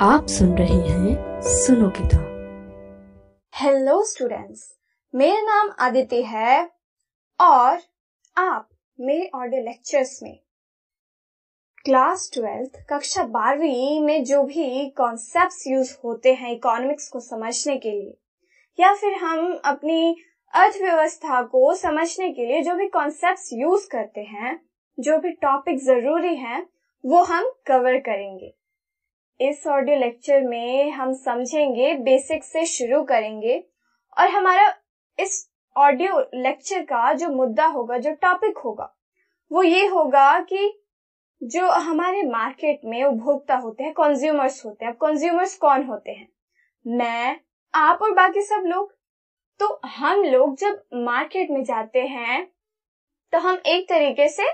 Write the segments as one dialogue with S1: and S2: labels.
S1: आप सुन रहे हैं सुनो गीता हेलो स्टूडेंट्स मेरा नाम आदित्य है और आप मेरे ऑडियो लेक्चर्स में क्लास ट्वेल्थ कक्षा बारहवीं में जो भी कॉन्सेप्ट्स यूज होते हैं इकोनॉमिक्स को समझने के लिए या फिर हम अपनी अर्थव्यवस्था को समझने के लिए जो भी कॉन्सेप्ट्स यूज करते हैं जो भी टॉपिक जरूरी हैं वो हम कवर करेंगे इस ऑडियो लेक्चर में हम समझेंगे बेसिक से शुरू करेंगे और हमारा इस ऑडियो लेक्चर का जो मुद्दा होगा जो टॉपिक होगा वो ये होगा कि जो हमारे मार्केट में उपभोक्ता होते हैं कंज्यूमर्स होते हैं अब कंज्यूमर्स कौन होते हैं मैं आप और बाकी सब लोग तो हम लोग जब मार्केट में जाते हैं तो हम एक तरीके से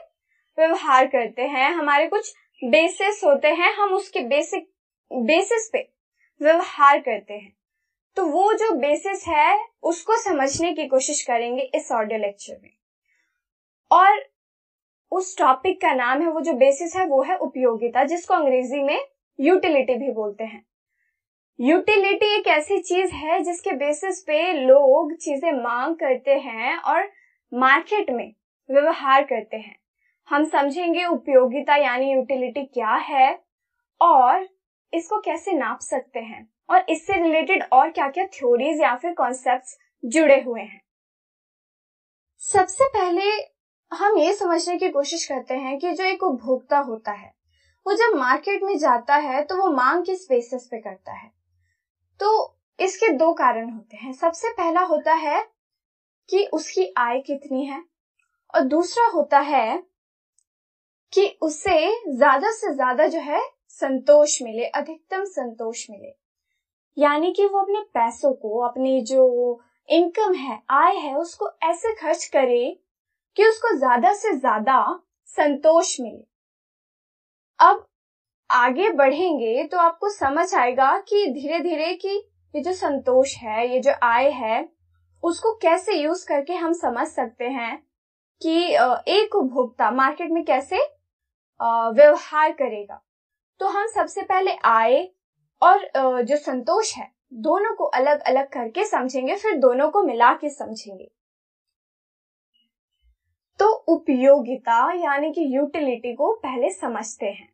S1: व्यवहार करते हैं हमारे कुछ बेसिस होते हैं हम उसके बेसिक बेसिस पे व्यवहार करते हैं तो वो जो बेसिस है उसको समझने की कोशिश करेंगे इस ऑडियो लेक्चर में और उस टॉपिक का नाम है वो जो बेसिस है वो है उपयोगिता जिसको अंग्रेजी में यूटिलिटी भी बोलते हैं यूटिलिटी एक ऐसी चीज है जिसके बेसिस पे लोग चीजें मांग करते हैं और मार्केट में व्यवहार करते हैं हम समझेंगे उपयोगिता यानी यूटिलिटी क्या है और इसको कैसे नाप सकते हैं और इससे रिलेटेड और क्या क्या थ्योरीज या फिर कॉन्सेप्ट जुड़े हुए हैं सबसे पहले हम ये समझने की कोशिश करते हैं कि जो एक उपभोक्ता होता है वो जब मार्केट में जाता है तो वो मांग किस बेसिस पे करता है तो इसके दो कारण होते हैं सबसे पहला होता है कि उसकी आय कितनी है और दूसरा होता है कि उसे ज्यादा से ज्यादा जो है संतोष मिले अधिकतम संतोष मिले यानी कि वो अपने पैसों को अपनी जो इनकम है आय है उसको ऐसे खर्च करे कि उसको ज्यादा से ज्यादा संतोष मिले अब आगे बढ़ेंगे तो आपको समझ आएगा कि धीरे धीरे कि ये जो संतोष है ये जो आय है उसको कैसे यूज करके हम समझ सकते हैं कि एक उपभोक्ता मार्केट में कैसे व्यवहार करेगा तो हम सबसे पहले आय और जो संतोष है दोनों को अलग अलग करके समझेंगे फिर दोनों को मिला के समझेंगे तो उपयोगिता यानी कि यूटिलिटी को पहले समझते हैं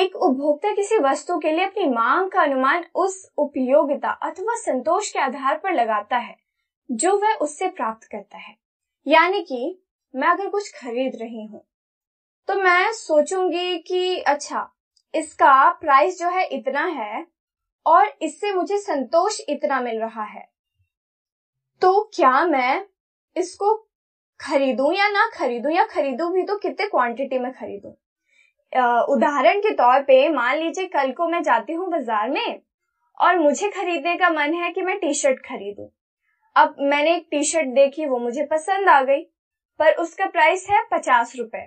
S1: एक उपभोक्ता किसी वस्तु के लिए अपनी मांग का अनुमान उस उपयोगिता अथवा संतोष के आधार पर लगाता है जो वह उससे प्राप्त करता है यानी कि मैं अगर कुछ खरीद रही हूँ तो मैं सोचूंगी कि अच्छा इसका प्राइस जो है इतना है और इससे मुझे संतोष इतना मिल रहा है तो क्या मैं इसको खरीदूं या ना खरीदूं या खरीदूं भी तो कितने क्वांटिटी में खरीदूं उदाहरण के तौर पे मान लीजिए कल को मैं जाती हूँ बाजार में और मुझे खरीदने का मन है कि मैं टी शर्ट खरीदू अब मैंने एक टी शर्ट देखी वो मुझे पसंद आ गई पर उसका प्राइस है पचास रुपए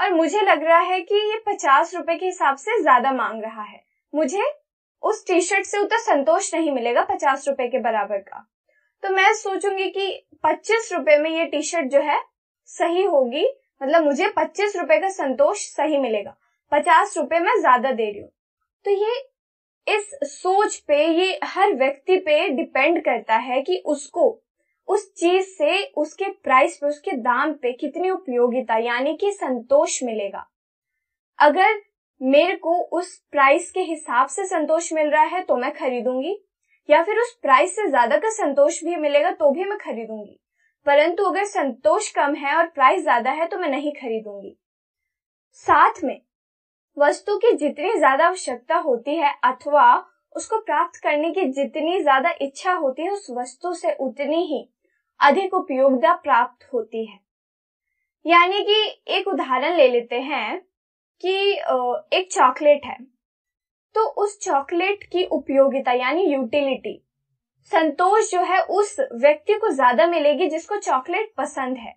S1: और मुझे लग रहा है कि ये पचास रुपए के हिसाब से ज्यादा मांग रहा है मुझे उस टी शर्ट से उतना संतोष नहीं मिलेगा पचास रुपए के बराबर का तो मैं सोचूंगी कि पच्चीस रुपए में ये टी शर्ट जो है सही होगी मतलब मुझे पच्चीस रुपए का संतोष सही मिलेगा पचास रुपए में ज्यादा दे रही हूँ तो ये इस सोच पे ये हर व्यक्ति पे डिपेंड करता है कि उसको उस चीज से उसके प्राइस पे उसके दाम पे कितनी उपयोगिता यानी कि संतोष मिलेगा अगर मेरे को उस प्राइस के हिसाब से संतोष मिल रहा है तो मैं खरीदूंगी या फिर उस प्राइस से ज्यादा का संतोष भी मिलेगा तो भी मैं खरीदूंगी परंतु अगर संतोष कम है और प्राइस ज्यादा है तो मैं नहीं खरीदूंगी साथ में वस्तु की जितनी ज्यादा आवश्यकता होती है अथवा उसको प्राप्त करने की जितनी ज्यादा इच्छा होती है उस वस्तु से उतनी ही अधिक उपयोगिता प्राप्त होती है यानी कि एक उदाहरण ले लेते हैं कि एक चॉकलेट है तो उस चॉकलेट की उपयोगिता यानी यूटिलिटी संतोष जो है उस व्यक्ति को ज्यादा मिलेगी जिसको चॉकलेट पसंद है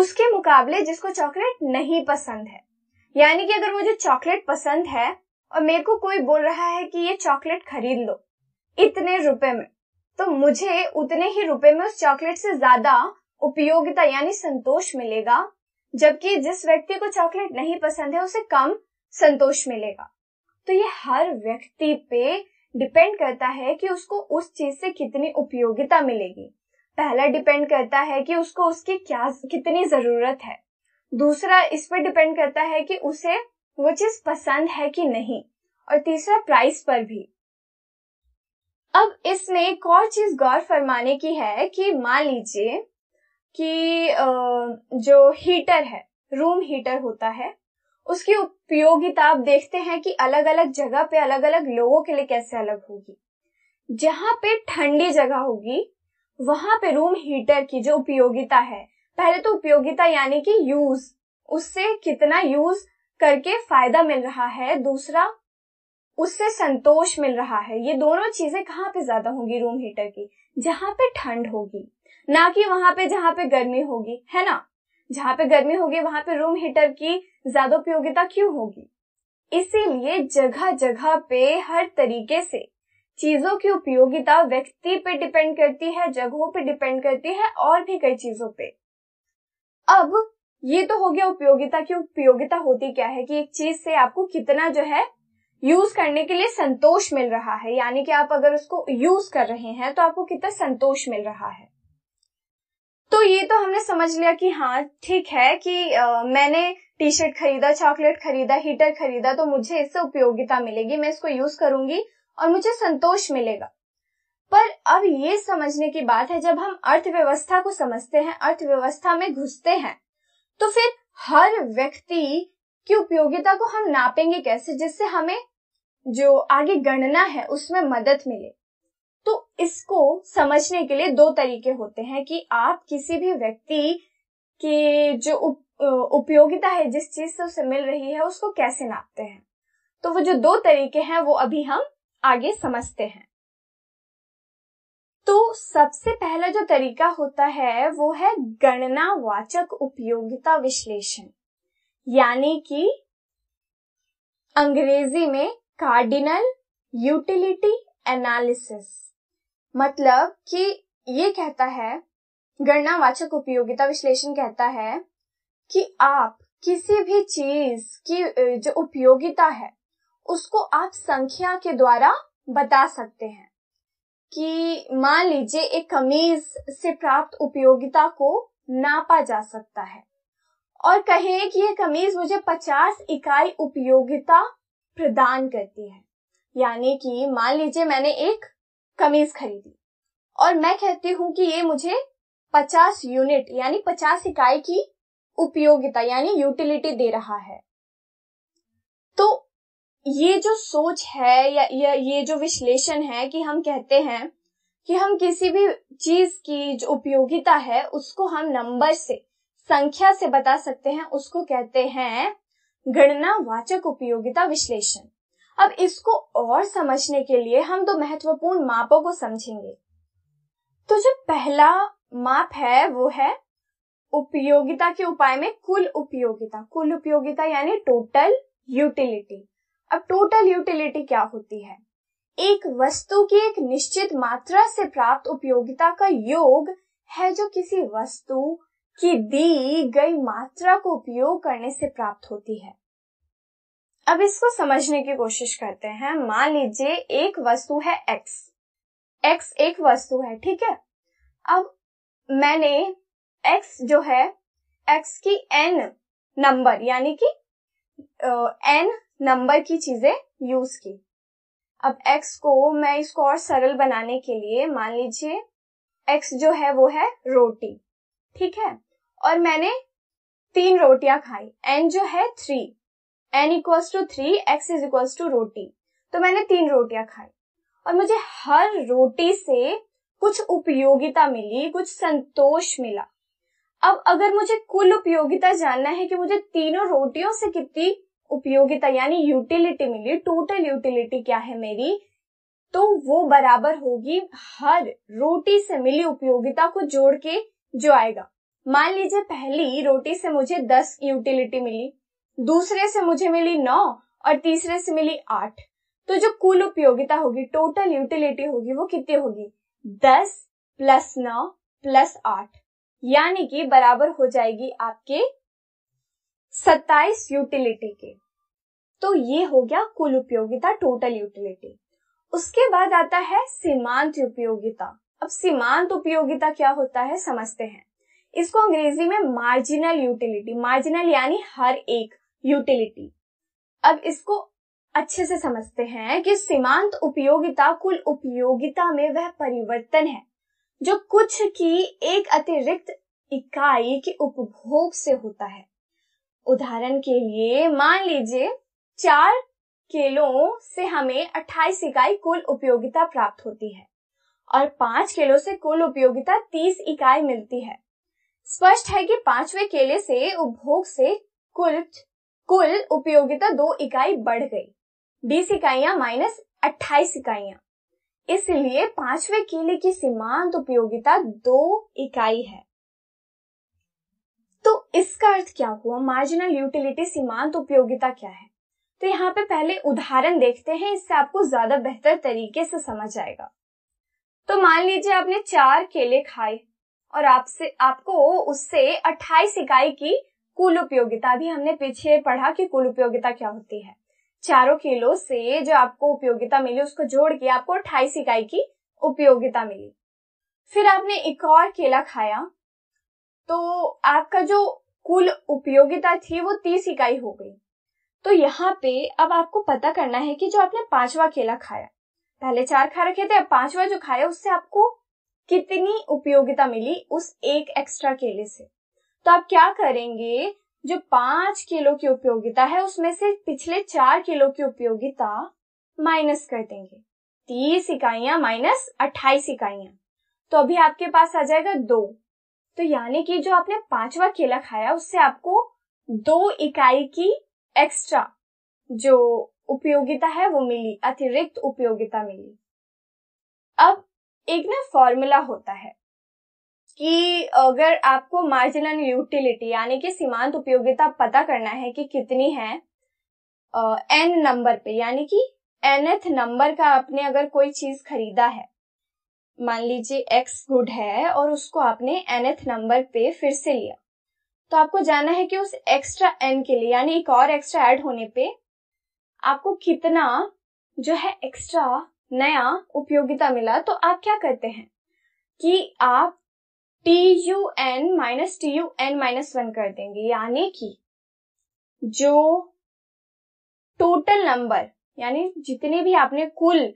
S1: उसके मुकाबले जिसको चॉकलेट नहीं पसंद है यानी कि अगर मुझे चॉकलेट पसंद है और मेरे को कोई बोल रहा है कि ये चॉकलेट खरीद लो इतने रुपए में तो मुझे उतने ही रुपए में उस चॉकलेट से ज्यादा उपयोगिता यानी संतोष मिलेगा जबकि जिस व्यक्ति को चॉकलेट नहीं पसंद है उसे कम संतोष मिलेगा तो ये हर व्यक्ति पे डिपेंड करता है कि उसको उस चीज से कितनी उपयोगिता मिलेगी पहला डिपेंड करता है कि उसको उसकी क्या कितनी जरूरत है दूसरा इस पर डिपेंड करता है कि उसे वो चीज पसंद है कि नहीं और तीसरा प्राइस पर भी अब इसमें एक और चीज गौर फरमाने की है कि मान लीजिए कि जो हीटर है रूम हीटर होता है उसकी उपयोगिता आप देखते हैं कि अलग अलग जगह पे अलग अलग लोगों के लिए कैसे अलग होगी जहां पे ठंडी जगह होगी वहां पे रूम हीटर की जो उपयोगिता है पहले तो उपयोगिता यानी कि यूज उससे कितना यूज करके फायदा मिल रहा है दूसरा उससे संतोष मिल रहा है ये दोनों चीजें कहाँ पे ज्यादा होंगी रूम हीटर की जहां पे ठंड होगी ना कि वहां पे जहां पे गर्मी होगी है ना जहां पे गर्मी होगी वहां पे रूम हीटर की ज्यादा उपयोगिता क्यों होगी इसीलिए जगह जगह पे हर तरीके से चीजों की उपयोगिता व्यक्ति पे डिपेंड करती है जगहों पे डिपेंड करती है और भी कई चीजों पे अब ये तो हो गया उपयोगिता की उपयोगिता होती क्या है कि एक चीज से आपको कितना जो है यूज करने के लिए संतोष मिल रहा है यानी कि आप अगर उसको यूज कर रहे हैं तो आपको कितना संतोष मिल रहा है तो ये तो हमने समझ लिया कि हाँ ठीक है कि आ, मैंने टी शर्ट खरीदा चॉकलेट खरीदा हीटर खरीदा तो मुझे इससे उपयोगिता मिलेगी मैं इसको यूज करूंगी और मुझे संतोष मिलेगा पर अब ये समझने की बात है जब हम अर्थव्यवस्था को समझते हैं अर्थव्यवस्था में घुसते हैं तो फिर हर व्यक्ति की उपयोगिता को हम नापेंगे कैसे जिससे हमें जो आगे गणना है उसमें मदद मिले तो इसको समझने के लिए दो तरीके होते हैं कि आप किसी भी व्यक्ति की जो उप, उपयोगिता है जिस चीज से उसे मिल रही है उसको कैसे नापते हैं तो वो जो दो तरीके हैं वो अभी हम आगे समझते हैं तो सबसे पहला जो तरीका होता है वो है गणना वाचक उपयोगिता विश्लेषण यानी कि अंग्रेजी में कार्डिनल यूटिलिटी एनालिसिस मतलब कि ये कहता है गणनावाचक उपयोगिता विश्लेषण कहता है कि आप किसी भी चीज की जो उपयोगिता है उसको आप संख्या के द्वारा बता सकते हैं कि मान लीजिए एक कमीज से प्राप्त उपयोगिता को नापा जा सकता है और कहें कि यह कमीज मुझे 50 इकाई उपयोगिता प्रदान करती है यानी कि मान लीजिए मैंने एक कमीज खरीदी और मैं कहती हूँ कि ये मुझे 50 यूनिट यानी 50 इकाई की उपयोगिता यानी यूटिलिटी दे रहा है तो ये जो सोच है या, या ये जो विश्लेषण है कि हम कहते हैं कि हम किसी भी चीज की जो उपयोगिता है उसको हम नंबर से संख्या से बता सकते हैं उसको कहते हैं गणना वाचक उपयोगिता विश्लेषण अब इसको और समझने के लिए हम दो महत्वपूर्ण मापों को समझेंगे तो जो पहला माप है वो है उपयोगिता के उपाय में कुल उपयोगिता कुल उपयोगिता यानी टोटल यूटिलिटी अब टोटल यूटिलिटी क्या होती है एक वस्तु की एक निश्चित मात्रा से प्राप्त उपयोगिता का योग है जो किसी वस्तु की दी गई मात्रा को उपयोग करने से प्राप्त होती है अब इसको समझने की कोशिश करते हैं मान लीजिए एक वस्तु है एक्स एक्स एक वस्तु है ठीक है अब मैंने एक्स जो है एक्स की एन नंबर यानी कि एन नंबर की चीजें यूज की अब एक्स को मैं इसको और सरल बनाने के लिए मान लीजिए एक्स जो है वो है रोटी ठीक है और मैंने तीन रोटियां खाई एन जो है three n equals to three x is equals to रोटी तो मैंने तीन रोटियां खाई और मुझे हर रोटी से कुछ उपयोगिता मिली कुछ संतोष मिला अब अगर मुझे कुल उपयोगिता जानना है कि मुझे तीनों रोटियों से कितनी उपयोगिता यानी यूटिलिटी मिली टोटल यूटिलिटी क्या है मेरी तो वो बराबर होगी हर रोटी से मिली उपयोगिता को जोड़ के जो आएगा मान लीजिए पहली रोटी से मुझे दस यूटिलिटी मिली दूसरे से मुझे मिली नौ और तीसरे से मिली आठ तो जो कुल उपयोगिता होगी टोटल यूटिलिटी होगी वो कितनी होगी दस प्लस नौ प्लस आठ यानी कि बराबर हो जाएगी आपके सत्ताईस यूटिलिटी के तो ये हो गया कुल उपयोगिता टोटल यूटिलिटी उसके बाद आता है सीमांत उपयोगिता अब सीमांत उपयोगिता क्या होता है समझते हैं इसको अंग्रेजी में मार्जिनल यूटिलिटी मार्जिनल यानी हर एक यूटिलिटी अब इसको अच्छे से समझते हैं कि सीमांत उपयोगिता कुल उपयोगिता में वह परिवर्तन है जो कुछ की एक अतिरिक्त इकाई के उपभोग से होता है उदाहरण के लिए मान लीजिए चार केलों से हमें 28 इकाई कुल उपयोगिता प्राप्त होती है और पांच किलो से कुल उपयोगिता 30 इकाई मिलती है स्पष्ट है कि पांचवे केले से उपभोग से कुल कुल उपयोगिता दो इकाई बढ़ गई बीस इकाइया माइनस अट्ठाईस इकाइया इसलिए पांचवे केले की सीमांत उपयोगिता दो इकाई है तो इसका अर्थ क्या हुआ मार्जिनल यूटिलिटी सीमांत उपयोगिता क्या है तो यहाँ पे पहले उदाहरण देखते हैं इससे आपको ज्यादा बेहतर तरीके से समझ आएगा तो मान लीजिए आपने चार केले खाए और आपसे आपको उससे 28 इकाई की कुल उपयोगिता भी हमने पीछे पढ़ा कि कुल उपयोगिता क्या होती है चारों किलो से जो आपको उपयोगिता मिली उसको जोड़ के आपको अट्ठाईस इकाई की उपयोगिता मिली फिर आपने एक और केला खाया तो आपका जो कुल उपयोगिता थी वो तीस इकाई हो गई तो यहाँ पे अब आपको पता करना है कि जो आपने पांचवा केला खाया पहले चार खा रखे थे अब पांचवा जो खाया उससे आपको कितनी उपयोगिता मिली उस एक एक्स्ट्रा केले से तो आप क्या करेंगे जो पांच किलो की उपयोगिता है उसमें से पिछले चार किलो की उपयोगिता माइनस कर देंगे तीस इकाइया माइनस अट्ठाईस इकाइया तो अभी आपके पास आ जाएगा दो तो यानी कि जो आपने पांचवा केला खाया उससे आपको दो इकाई की एक्स्ट्रा जो उपयोगिता है वो मिली अतिरिक्त उपयोगिता मिली अब एक ना फॉर्मूला होता है कि अगर आपको मार्जिनल यूटिलिटी यानी कि सीमांत उपयोगिता पता करना है कि कितनी है एन नंबर पे यानी कि एनएथ नंबर का आपने अगर कोई चीज खरीदा है मान लीजिए एक्स गुड है और उसको आपने एथ नंबर पे फिर से लिया तो आपको जाना है कि उस एक्स्ट्रा एन के लिए यानी एक और एक्स्ट्रा ऐड होने पे आपको कितना जो है एक्स्ट्रा नया उपयोगिता मिला तो आप क्या करते हैं कि आप T U n minus T U n minus one कर देंगे यानी कि जो टोटल नंबर यानी जितने भी आपने कुल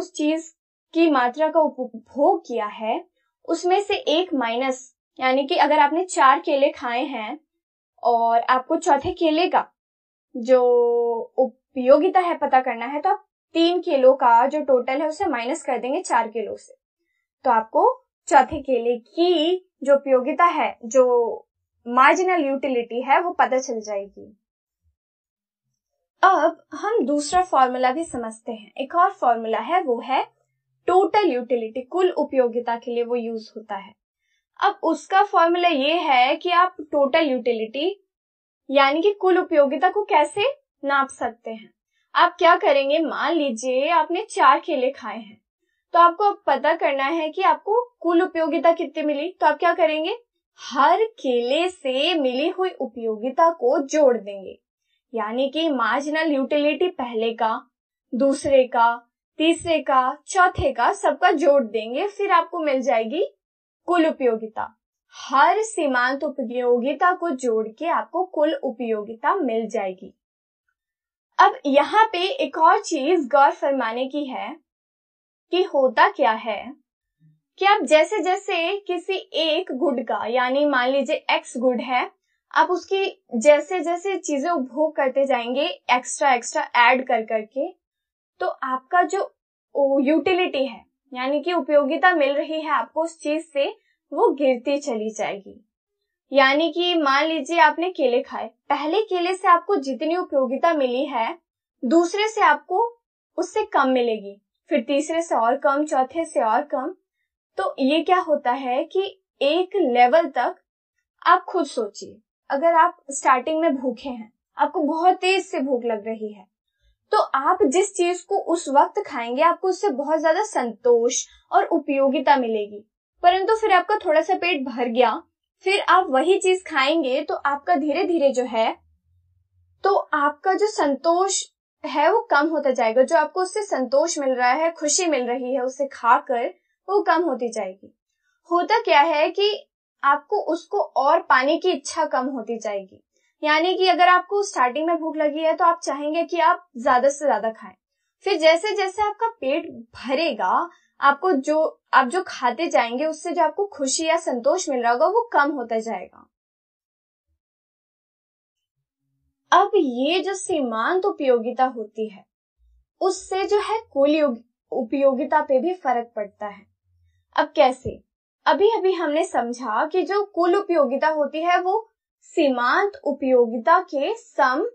S1: उस चीज की मात्रा का उपभोग किया है उसमें से एक माइनस यानी कि अगर आपने चार केले खाए हैं और आपको चौथे केले का जो उपयोगिता है पता करना है तो आप तीन किलो का जो टोटल है उसे माइनस कर देंगे चार किलो से तो आपको चौथे केले की जो उपयोगिता है जो मार्जिनल यूटिलिटी है वो पता चल जाएगी अब हम दूसरा फॉर्मूला भी समझते हैं एक और फॉर्मूला है वो है टोटल यूटिलिटी कुल उपयोगिता के लिए वो यूज होता है अब उसका फॉर्मूला ये है कि आप टोटल यूटिलिटी यानी कि कुल उपयोगिता को कैसे नाप सकते हैं आप क्या करेंगे मान लीजिए आपने चार केले खाए हैं तो आपको अब पता करना है कि आपको कुल उपयोगिता कितनी मिली तो आप क्या करेंगे हर केले से मिली हुई उपयोगिता को जोड़ देंगे यानी कि मार्जिनल यूटिलिटी पहले का दूसरे का तीसरे का चौथे का सबका जोड़ देंगे फिर आपको मिल जाएगी कुल उपयोगिता हर सीमांत उपयोगिता को जोड़ के आपको कुल उपयोगिता मिल जाएगी अब यहाँ पे एक और चीज गौर फरमाने की है कि होता क्या है कि आप जैसे जैसे किसी एक गुड का यानी मान लीजिए एक्स गुड है आप उसकी जैसे जैसे चीजें उपभोग करते जाएंगे एक्स्ट्रा एक्स्ट्रा ऐड कर करके तो आपका जो यूटिलिटी है यानी कि उपयोगिता मिल रही है आपको उस चीज से वो गिरती चली जाएगी यानी कि मान लीजिए आपने केले खाए पहले केले से आपको जितनी उपयोगिता मिली है दूसरे से आपको उससे कम मिलेगी फिर तीसरे से और कम चौथे से और कम तो ये क्या होता है कि एक लेवल तक आप खुद सोचिए अगर आप स्टार्टिंग में भूखे हैं आपको बहुत तेज से भूख लग रही है तो आप जिस चीज को उस वक्त खाएंगे आपको उससे बहुत ज्यादा संतोष और उपयोगिता मिलेगी परंतु फिर आपका थोड़ा सा पेट भर गया फिर आप वही चीज खाएंगे तो आपका धीरे धीरे जो है तो आपका जो संतोष है वो कम होता जाएगा जो आपको उससे संतोष मिल रहा है खुशी मिल रही है उसे खाकर वो कम होती जाएगी होता क्या है कि आपको उसको और पाने की इच्छा कम होती जाएगी यानी कि अगर आपको स्टार्टिंग में भूख लगी है तो आप चाहेंगे कि आप ज्यादा से ज्यादा खाएं फिर जैसे जैसे आपका पेट भरेगा आपको जो आप जो खाते जाएंगे उससे जो आपको खुशी या संतोष मिल रहा होगा वो कम होता जाएगा अब ये जो सीमांत उपयोगिता होती है उससे जो है कुल उपयोगिता पे भी फर्क पड़ता है अब कैसे अभी अभी हमने समझा कि जो कुल उपयोगिता होती है वो सीमांत उपयोगिता के सम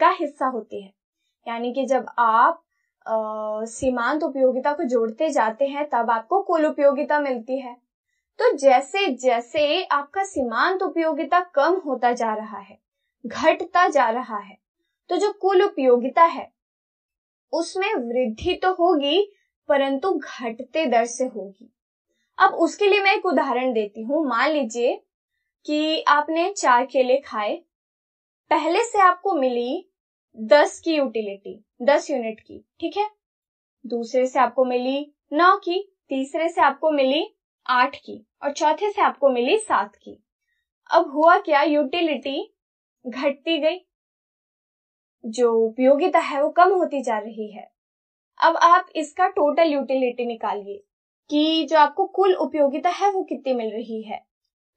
S1: का हिस्सा होती है यानी कि जब आप सीमांत उपयोगिता को जोड़ते जाते हैं तब आपको कुल उपयोगिता मिलती है तो जैसे जैसे आपका सीमांत उपयोगिता कम होता जा रहा है घटता जा रहा है तो जो कुल उपयोगिता है उसमें वृद्धि तो होगी परंतु घटते दर से होगी अब उसके लिए मैं एक उदाहरण देती हूँ मान लीजिए कि आपने चार केले खाए पहले से आपको मिली दस की यूटिलिटी दस यूनिट की ठीक है दूसरे से आपको मिली नौ की तीसरे से आपको मिली आठ की और चौथे से आपको मिली सात की अब हुआ क्या यूटिलिटी घटती गई जो उपयोगिता है वो कम होती जा रही है अब आप इसका टोटल यूटिलिटी निकालिए कि जो आपको कुल उपयोगिता है वो कितनी मिल रही है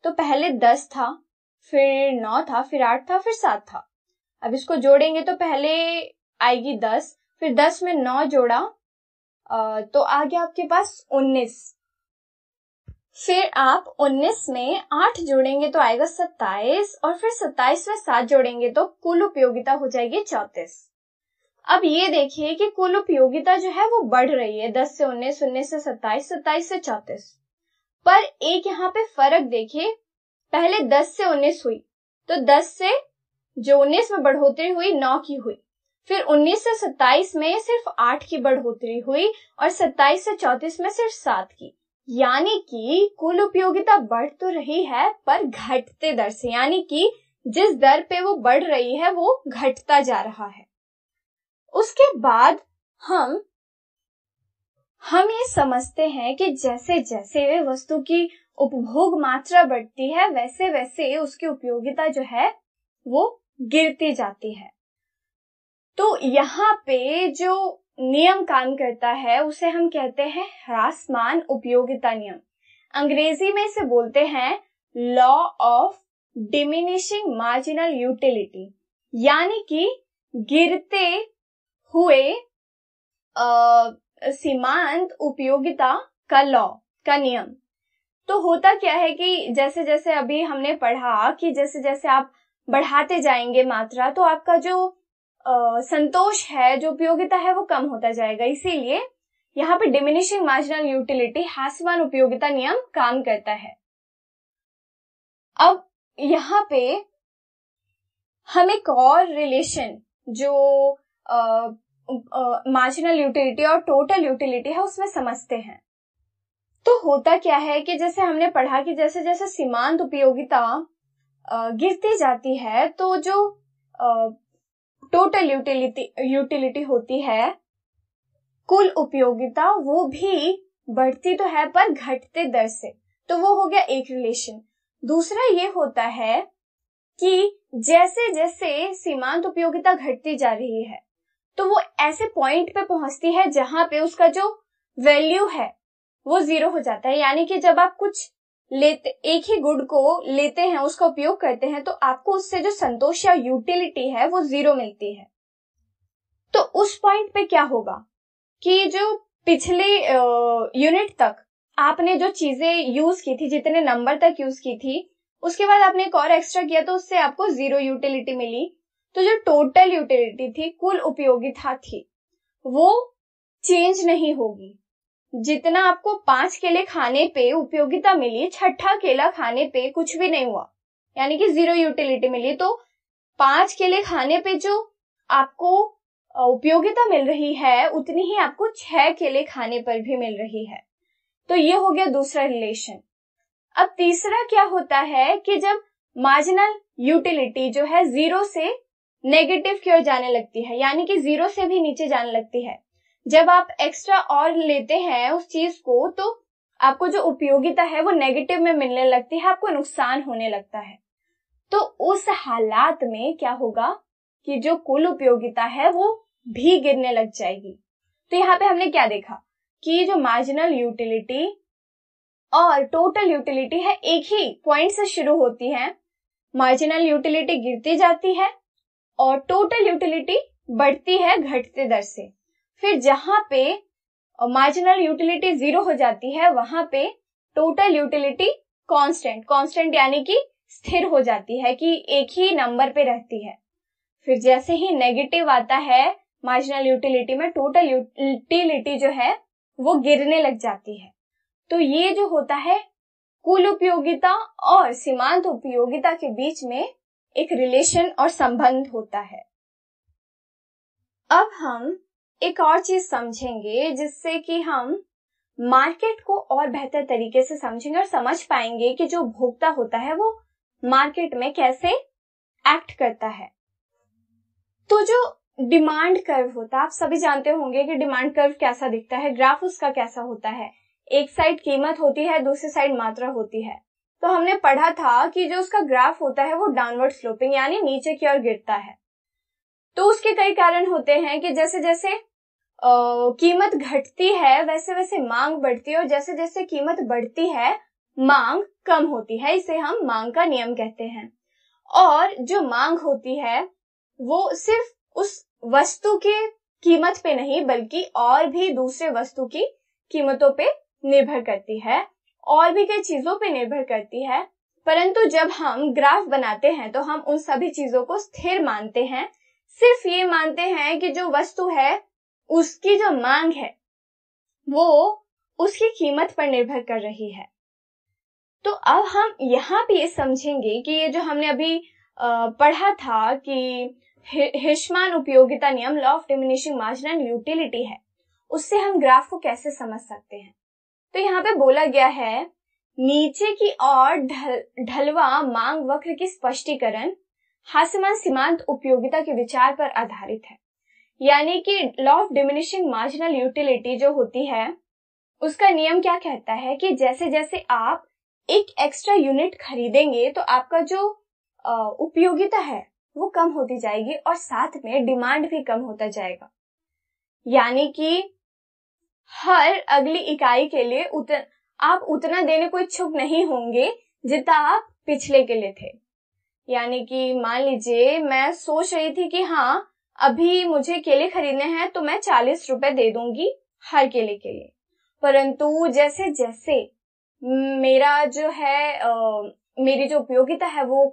S1: तो पहले दस था फिर नौ था फिर आठ था फिर सात था अब इसको जोड़ेंगे तो पहले आएगी दस फिर दस में नौ जोड़ा तो आ गया आपके पास उन्नीस फिर आप उन्नीस में आठ जोड़ेंगे तो आएगा सत्ताईस और फिर सत्ताईस में सात जोड़ेंगे तो कुल उपयोगिता हो जाएगी चौतीस अब ये देखिए कि कुल उपयोगिता जो है वो बढ़ रही है दस से उन्नीस उन्नीस से सत्ताईस सत्ताईस से चौतीस पर एक यहाँ पे फर्क देखिए पहले दस से उन्नीस हुई तो दस से जो 19 में बढ़ोतरी हुई 9 की हुई फिर 19 से 27 में सिर्फ 8 की बढ़ोतरी हुई और 27 से 34 में सिर्फ 7 की यानी कि कुल उपयोगिता बढ़ तो रही है पर घटते दर से यानी कि जिस दर पे वो बढ़ रही है वो घटता जा रहा है उसके बाद हम हम ये समझते हैं कि जैसे जैसे वस्तु की उपभोग मात्रा बढ़ती है वैसे वैसे उसकी उपयोगिता जो है वो गिरती जाती है तो यहाँ पे जो नियम काम करता है उसे हम कहते हैं ह्रासमान उपयोगिता नियम अंग्रेजी में इसे बोलते हैं law of diminishing marginal utility यानी कि गिरते हुए सीमांत उपयोगिता का लॉ का नियम तो होता क्या है कि जैसे जैसे अभी हमने पढ़ा कि जैसे जैसे आप बढ़ाते जाएंगे मात्रा तो आपका जो आ, संतोष है जो उपयोगिता है वो कम होता जाएगा इसीलिए यहाँ पे डिमिनिशिंग मार्जिनल यूटिलिटी हासवान उपयोगिता नियम काम करता है अब यहाँ पे हम एक और रिलेशन जो मार्जिनल यूटिलिटी और टोटल यूटिलिटी है उसमें समझते हैं तो होता क्या है कि जैसे हमने पढ़ा कि जैसे जैसे सीमांत उपयोगिता गिरती जाती है तो जो टोटल यूटिलिटी यूटिलिटी होती है कुल उपयोगिता वो भी बढ़ती तो है पर घटते दर से तो वो हो गया एक रिलेशन दूसरा ये होता है कि जैसे जैसे सीमांत उपयोगिता घटती जा रही है तो वो ऐसे पॉइंट पे पहुंचती है जहां पे उसका जो वैल्यू है वो जीरो हो जाता है यानी कि जब आप कुछ लेते एक ही गुड को लेते हैं उसका उपयोग करते हैं तो आपको उससे जो संतोष या यूटिलिटी है वो जीरो मिलती है तो उस पॉइंट पे क्या होगा कि जो पिछले यूनिट तक आपने जो चीजें यूज की थी जितने नंबर तक यूज की थी उसके बाद आपने एक और एक्स्ट्रा किया तो उससे आपको जीरो यूटिलिटी मिली तो जो टोटल यूटिलिटी थी कुल उपयोगिता थी वो चेंज नहीं होगी जितना आपको पांच केले खाने पे उपयोगिता मिली छठा केला खाने पे कुछ भी नहीं हुआ यानी कि जीरो यूटिलिटी मिली तो पांच केले खाने पे जो आपको उपयोगिता मिल रही है उतनी ही आपको छह केले खाने पर भी मिल रही है तो ये हो गया दूसरा रिलेशन अब तीसरा क्या होता है कि जब मार्जिनल यूटिलिटी जो है जीरो से नेगेटिव की ओर जाने लगती है यानी कि जीरो से भी नीचे जाने लगती है जब आप एक्स्ट्रा और लेते हैं उस चीज को तो आपको जो उपयोगिता है वो नेगेटिव में मिलने लगती है आपको नुकसान होने लगता है तो उस हालात में क्या होगा कि जो कुल उपयोगिता है वो भी गिरने लग जाएगी तो यहाँ पे हमने क्या देखा कि जो मार्जिनल यूटिलिटी और टोटल यूटिलिटी है एक ही पॉइंट से शुरू होती है मार्जिनल यूटिलिटी गिरती जाती है और टोटल यूटिलिटी बढ़ती है घटते दर से फिर जहां पे मार्जिनल यूटिलिटी जीरो हो जाती है वहां पे टोटल यूटिलिटी कांस्टेंट कांस्टेंट यानी कि स्थिर हो जाती है कि एक ही नंबर पे रहती है फिर जैसे ही नेगेटिव आता है मार्जिनल यूटिलिटी में टोटल यूटिलिटी जो है वो गिरने लग जाती है तो ये जो होता है कुल उपयोगिता और सीमांत उपयोगिता के बीच में एक रिलेशन और संबंध होता है अब हम एक और चीज समझेंगे जिससे कि हम मार्केट को और बेहतर तरीके से समझेंगे और समझ पाएंगे कि जो भोक्ता होता है वो मार्केट में कैसे एक्ट करता है तो जो डिमांड कर्व होता है आप सभी जानते होंगे कि डिमांड कर्व कैसा दिखता है ग्राफ उसका कैसा होता है एक साइड कीमत होती है दूसरी साइड मात्रा होती है तो हमने पढ़ा था कि जो उसका ग्राफ होता है वो डाउनवर्ड स्लोपिंग यानी नीचे की ओर गिरता है कई कारण होते हैं कि जैसे जैसे Uh, कीमत घटती है वैसे वैसे मांग बढ़ती है और जैसे जैसे कीमत बढ़ती है मांग कम होती है इसे हम मांग का नियम कहते हैं और जो मांग होती है वो सिर्फ उस वस्तु के कीमत पे नहीं बल्कि और भी दूसरे वस्तु की कीमतों पे निर्भर करती है और भी कई चीजों पे निर्भर करती है परंतु जब हम ग्राफ बनाते हैं तो हम उन सभी चीजों को स्थिर मानते हैं सिर्फ ये मानते हैं कि जो वस्तु है उसकी जो मांग है वो उसकी कीमत पर निर्भर कर रही है तो अब हम यहाँ पे ये समझेंगे कि ये जो हमने अभी पढ़ा था कि हिर्शमान उपयोगिता नियम law of diminishing and utility है उससे हम ग्राफ को कैसे समझ सकते हैं तो यहाँ पे बोला गया है नीचे की ओर ढल ढलवा मांग वक्र की स्पष्टीकरण हास्यमान सीमांत उपयोगिता के विचार पर आधारित है यानी कि law of diminishing marginal utility जो होती है उसका नियम क्या कहता है कि जैसे जैसे आप एक एक्स्ट्रा यूनिट खरीदेंगे तो आपका जो उपयोगिता है वो कम होती जाएगी और साथ में डिमांड भी कम होता जाएगा यानी कि हर अगली इकाई के लिए उतन, आप उतना देने को इच्छुक नहीं होंगे जितना आप पिछले के लिए थे यानी कि मान लीजिए मैं सोच रही थी कि हाँ अभी मुझे केले खरीदने हैं तो मैं चालीस रुपए दे दूंगी हर केले के लिए परंतु जैसे जैसे मेरा जो है आ, मेरी जो उपयोगिता है वो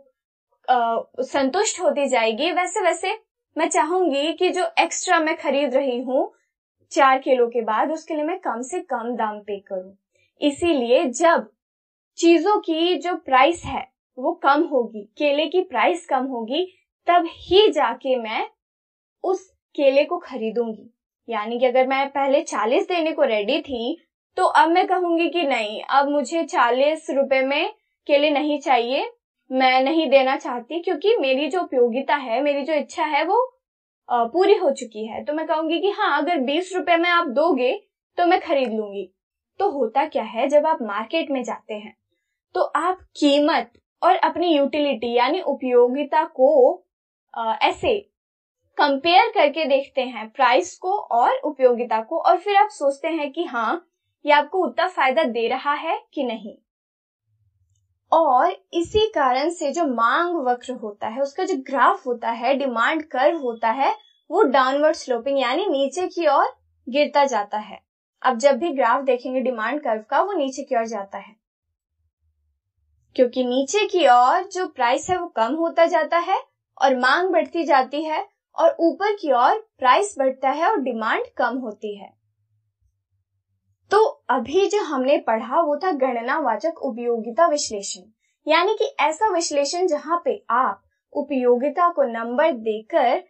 S1: आ, संतुष्ट होती जाएगी वैसे वैसे मैं चाहूंगी कि जो एक्स्ट्रा मैं खरीद रही हूँ चार किलो के बाद उसके लिए मैं कम से कम दाम पे करूं इसीलिए जब चीजों की जो प्राइस है वो कम होगी केले की प्राइस कम होगी तब ही जाके मैं उस केले को खरीदूंगी यानी कि अगर मैं पहले चालीस देने को रेडी थी तो अब मैं कहूंगी कि नहीं अब मुझे चालीस रुपए में केले नहीं चाहिए मैं नहीं देना चाहती क्योंकि मेरी जो उपयोगिता है मेरी जो इच्छा है वो पूरी हो चुकी है तो मैं कहूंगी कि हाँ अगर बीस रुपए में आप दोगे तो मैं खरीद लूंगी तो होता क्या है जब आप मार्केट में जाते हैं तो आप कीमत और अपनी यूटिलिटी यानी उपयोगिता को आ, ऐसे कंपेयर करके देखते हैं प्राइस को और उपयोगिता को और फिर आप सोचते हैं कि हाँ ये आपको उतना फायदा दे रहा है कि नहीं और इसी कारण से जो मांग वक्र होता है उसका जो ग्राफ होता है डिमांड कर्व होता है वो डाउनवर्ड स्लोपिंग यानी नीचे की ओर गिरता जाता है अब जब भी ग्राफ देखेंगे डिमांड कर्व का वो नीचे की ओर जाता है क्योंकि नीचे की ओर जो प्राइस है वो कम होता जाता है और मांग बढ़ती जाती है और ऊपर की ओर प्राइस बढ़ता है और डिमांड कम होती है तो अभी जो हमने पढ़ा वो था गणनावाचक उपयोगिता विश्लेषण यानी कि ऐसा विश्लेषण जहाँ पे आप उपयोगिता को नंबर देकर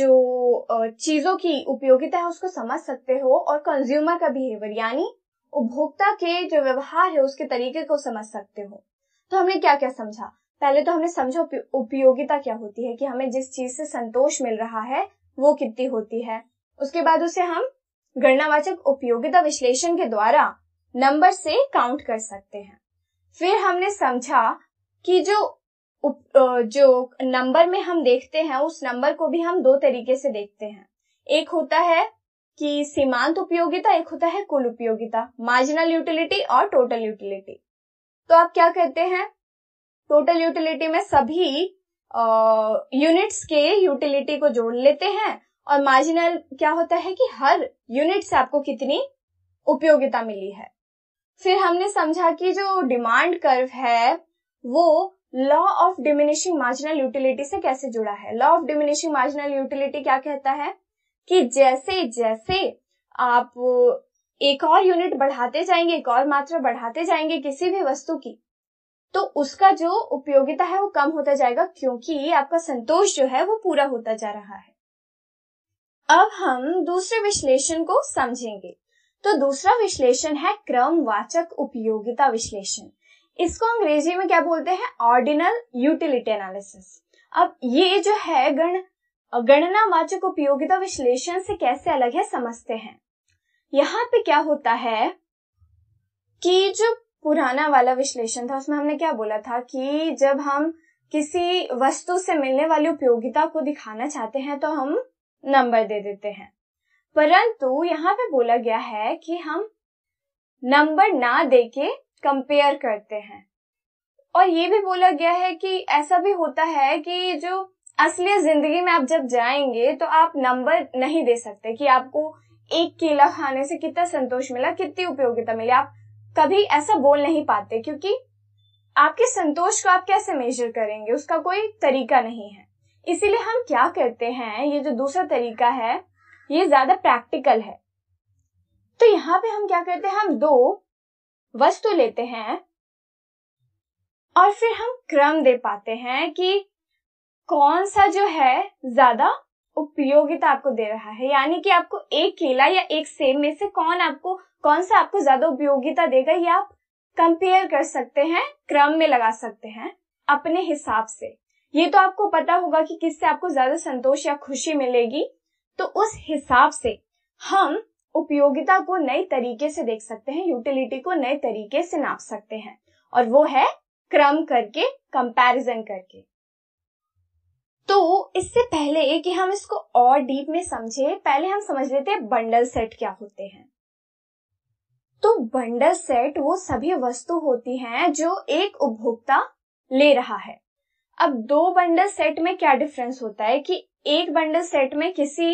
S1: जो चीजों की उपयोगिता है उसको समझ सकते हो और कंज्यूमर का बिहेवियर यानी उपभोक्ता के जो व्यवहार है उसके तरीके को समझ सकते हो तो हमने क्या क्या समझा पहले तो हमने समझा उपयोगिता क्या होती है कि हमें जिस चीज से संतोष मिल रहा है वो कितनी होती है उसके बाद उसे हम गणनावाचक उपयोगिता विश्लेषण के द्वारा नंबर से काउंट कर सकते हैं फिर हमने समझा कि जो उप, जो नंबर में हम देखते हैं उस नंबर को भी हम दो तरीके से देखते हैं एक होता है कि सीमांत उपयोगिता एक होता है कुल उपयोगिता मार्जिनल यूटिलिटी और टोटल यूटिलिटी तो आप क्या कहते हैं टोटल यूटिलिटी में सभी यूनिट्स के यूटिलिटी को जोड़ लेते हैं और मार्जिनल क्या होता है कि हर यूनिट से आपको कितनी उपयोगिता मिली है फिर हमने समझा कि जो डिमांड कर्व है वो law of diminishing marginal utility से कैसे जुड़ा है law of diminishing marginal utility क्या कहता है कि जैसे जैसे आप एक और यूनिट बढ़ाते जाएंगे एक और मात्रा बढ़ाते जाएंगे किसी भी वस्तु की तो उसका जो उपयोगिता है वो कम होता जाएगा क्योंकि आपका संतोष जो है वो पूरा होता जा रहा है अब हम दूसरे विश्लेषण को समझेंगे तो दूसरा विश्लेषण है क्रमवाचक उपयोगिता विश्लेषण इसको अंग्रेजी में क्या बोलते हैं ऑर्डिनल यूटिलिटी एनालिसिस अब ये जो है गण गणनावाचक उपयोगिता विश्लेषण से कैसे अलग है समझते हैं यहाँ पे क्या होता है कि जो पुराना वाला विश्लेषण था उसमें हमने क्या बोला था कि जब हम किसी वस्तु से मिलने वाली उपयोगिता को दिखाना चाहते हैं तो हम नंबर दे देते हैं परंतु यहाँ पे बोला गया है कि हम नंबर ना देके कंपेयर करते हैं और ये भी बोला गया है कि ऐसा भी होता है कि जो असली जिंदगी में आप जब जाएंगे तो आप नंबर नहीं दे सकते कि आपको एक केला खाने से कितना संतोष मिला कितनी उपयोगिता मिली आप कभी ऐसा बोल नहीं पाते क्योंकि आपके संतोष को आप कैसे मेजर करेंगे उसका कोई तरीका नहीं है इसीलिए हम क्या करते हैं ये जो दूसरा तरीका है ये ज्यादा प्रैक्टिकल है तो यहाँ पे हम क्या करते हैं हम दो वस्तु लेते हैं और फिर हम क्रम दे पाते हैं कि कौन सा जो है ज्यादा उपयोगिता आपको दे रहा है यानी कि आपको एक केला या एक सेब में से कौन आपको कौन सा आपको ज्यादा उपयोगिता देगा ये आप कंपेयर कर सकते हैं क्रम में लगा सकते हैं अपने हिसाब से ये तो आपको पता होगा कि किससे आपको ज्यादा संतोष या खुशी मिलेगी तो उस हिसाब से हम उपयोगिता को नए तरीके से देख सकते हैं यूटिलिटी को नए तरीके से नाप सकते हैं और वो है क्रम करके कंपैरिजन करके तो इससे पहले कि हम इसको और डीप में समझे पहले हम समझ लेते हैं बंडल सेट क्या होते हैं तो बंडल सेट वो सभी वस्तु होती हैं जो एक उपभोक्ता ले रहा है अब दो बंडल सेट में क्या डिफरेंस होता है कि एक बंडल सेट में किसी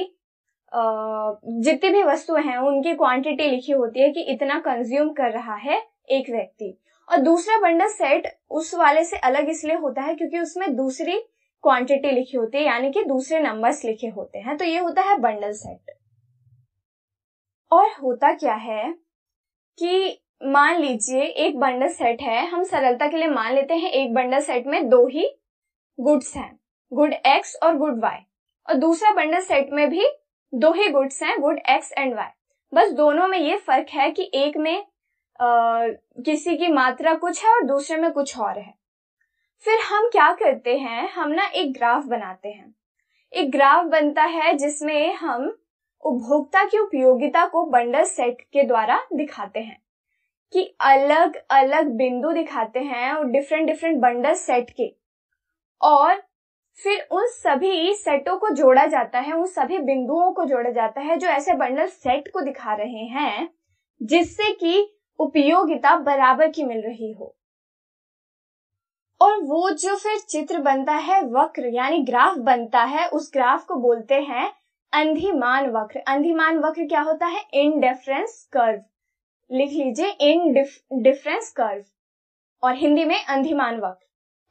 S1: जितनी भी वस्तु हैं उनकी क्वांटिटी लिखी होती है कि इतना कंज्यूम कर रहा है एक व्यक्ति और दूसरा बंडल सेट उस वाले से अलग इसलिए होता है क्योंकि उसमें दूसरी क्वांटिटी लिखी होती है यानी कि दूसरे नंबर्स लिखे होते हैं तो ये होता है बंडल सेट और होता क्या है कि मान लीजिए एक बंडल सेट है हम सरलता के लिए मान लेते हैं एक बंडल सेट में दो ही गुड्स हैं गुड एक्स और गुड वाई और दूसरा बंडल सेट में भी दो ही गुड्स हैं गुड एक्स एंड वाई बस दोनों में ये फर्क है कि एक में आ, किसी की मात्रा कुछ है और दूसरे में कुछ और है फिर हम क्या करते हैं हम ना एक ग्राफ बनाते हैं एक ग्राफ बनता है जिसमें हम उपभोक्ता की उपयोगिता को बंडल सेट के द्वारा दिखाते हैं कि अलग अलग बिंदु दिखाते हैं और डिफरेंट डिफरेंट बंडल सेट के और फिर उन सभी सेटों को जोड़ा जाता है उन सभी बिंदुओं को जोड़ा जाता है जो ऐसे बंडल सेट को दिखा रहे हैं जिससे कि उपयोगिता बराबर की मिल रही हो और वो जो फिर चित्र बनता है वक्र यानी ग्राफ बनता है उस ग्राफ को बोलते हैं अंधिमान वक्र अंधिमान वक्र क्या होता है डिफरेंस कर्व लिख लीजिए इन डिफरेंस कर्व और हिंदी में अंधिमान वक्र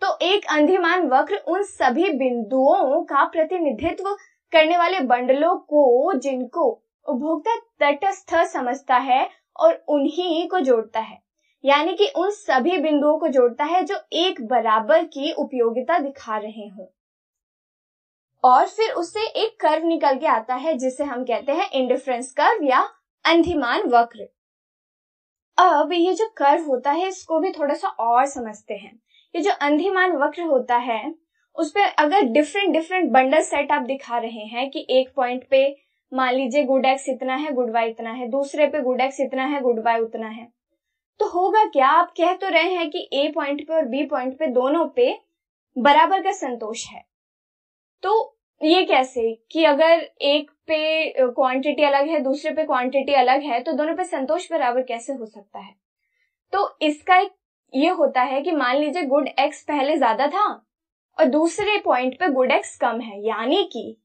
S1: तो एक अंधिमान वक्र उन सभी बिंदुओं का प्रतिनिधित्व करने वाले बंडलों को जिनको उपभोक्ता तटस्थ समझता है और उन्हीं को जोड़ता है यानी कि उन सभी बिंदुओं को जोड़ता है जो एक बराबर की उपयोगिता दिखा रहे हों और फिर उससे एक कर्व निकल के आता है जिसे हम कहते हैं इंडिफरेंस कर्व या अंधिमान वक्र अब ये जो कर्व होता है इसको भी थोड़ा सा और समझते हैं ये जो अंधिमान वक्र होता है उस पर अगर डिफरेंट डिफरेंट बंडल सेट आप दिखा रहे हैं कि एक पॉइंट पे मान लीजिए गुड एक्स इतना है गुड वाई इतना है दूसरे पे गुड एक्स इतना है गुड वाई उतना है तो होगा क्या आप कह तो रहे हैं कि ए पॉइंट पे और बी पॉइंट पे दोनों पे बराबर का संतोष है तो ये कैसे कि अगर एक पे क्वांटिटी अलग है दूसरे पे क्वांटिटी अलग है तो दोनों पे संतोष बराबर कैसे हो सकता है तो इसका एक ये होता है कि मान लीजिए गुड एक्स पहले ज्यादा था और दूसरे पॉइंट पे गुड एक्स कम है यानी कि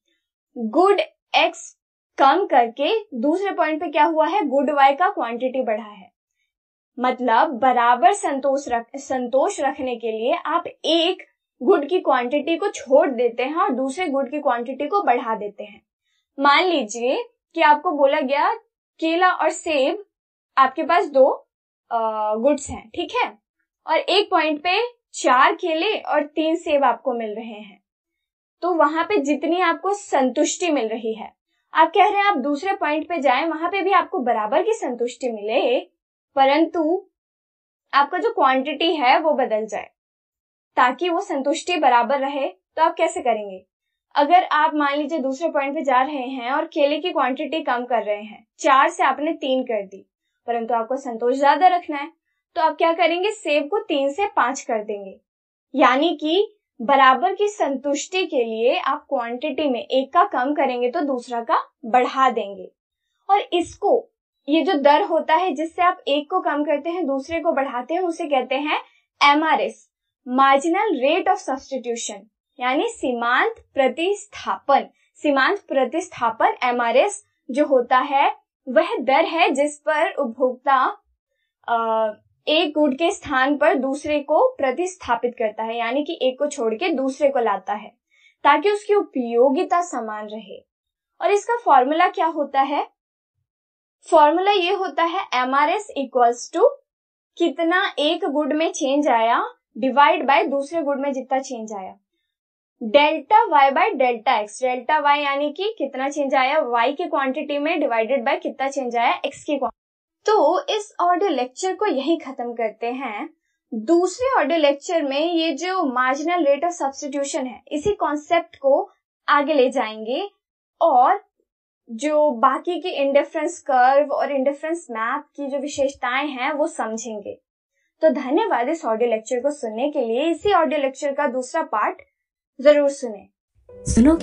S1: गुड एक्स कम करके दूसरे पॉइंट पे क्या हुआ है गुड वाई का क्वांटिटी बढ़ा है मतलब बराबर संतोष रख संतोष रखने के लिए आप एक गुड की क्वांटिटी को छोड़ देते हैं और दूसरे गुड की क्वांटिटी को बढ़ा देते हैं मान लीजिए कि आपको बोला गया केला और सेब आपके पास दो गुड्स हैं ठीक है और एक पॉइंट पे चार केले और तीन सेब आपको मिल रहे हैं तो वहां पे जितनी आपको संतुष्टि मिल रही है आप कह रहे हैं आप दूसरे पॉइंट पे जाएं वहां पे भी आपको बराबर की संतुष्टि मिले परंतु आपका जो क्वांटिटी है वो बदल जाए ताकि वो संतुष्टि बराबर रहे तो आप कैसे करेंगे अगर आप मान लीजिए दूसरे पॉइंट पे जा रहे हैं और केले की क्वांटिटी कम कर रहे हैं चार से आपने तीन कर दी परंतु आपको संतोष ज्यादा रखना है तो आप क्या करेंगे सेब को तीन से पांच कर देंगे यानी कि बराबर की संतुष्टि के लिए आप क्वांटिटी में एक का कम करेंगे तो दूसरा का बढ़ा देंगे और इसको ये जो दर होता है जिससे आप एक को कम करते हैं दूसरे को बढ़ाते हैं उसे कहते हैं as marginal rate of substitution यानी सीमांत प्रतिस्थापन सीमांत प्रतिस्थापन एमआरएस जो होता है वह दर है जिस पर उपभोक्ता एक गुड़ के स्थान पर दूसरे को प्रतिस्थापित करता है यानी कि एक को छोड़ के दूसरे को लाता है ताकि उसकी उपयोगिता समान रहे और इसका फॉर्मूला क्या होता है फॉर्मूला ये होता है M R S equals to कितना एक गुड में चेंज आया डिवाइड बाय दूसरे गुड में जितना चेंज आया delta y by delta x delta y यानी कि कितना चेंज आया वाई की क्वांटिटी में डिवाइडेड बाय कितना चेंज आया एक्स की क्वांटिटी तो इस ऑडियो लेक्चर को यही खत्म करते हैं दूसरे ऑडियो लेक्चर में ये जो मार्जिनल रेट ऑफ सब्सटीट्यूशन है इसी कॉन्सेप्ट को आगे ले जाएंगे और जो बाकी की इंडिफरेंस कर्व और इंडिफरेंस मैप की जो विशेषताएं हैं वो समझेंगे तो धन्यवाद इस ऑडियो लेक्चर को सुनने के लिए इसी ऑडियो लेक्चर का दूसरा पार्ट जरूर सुने सुनो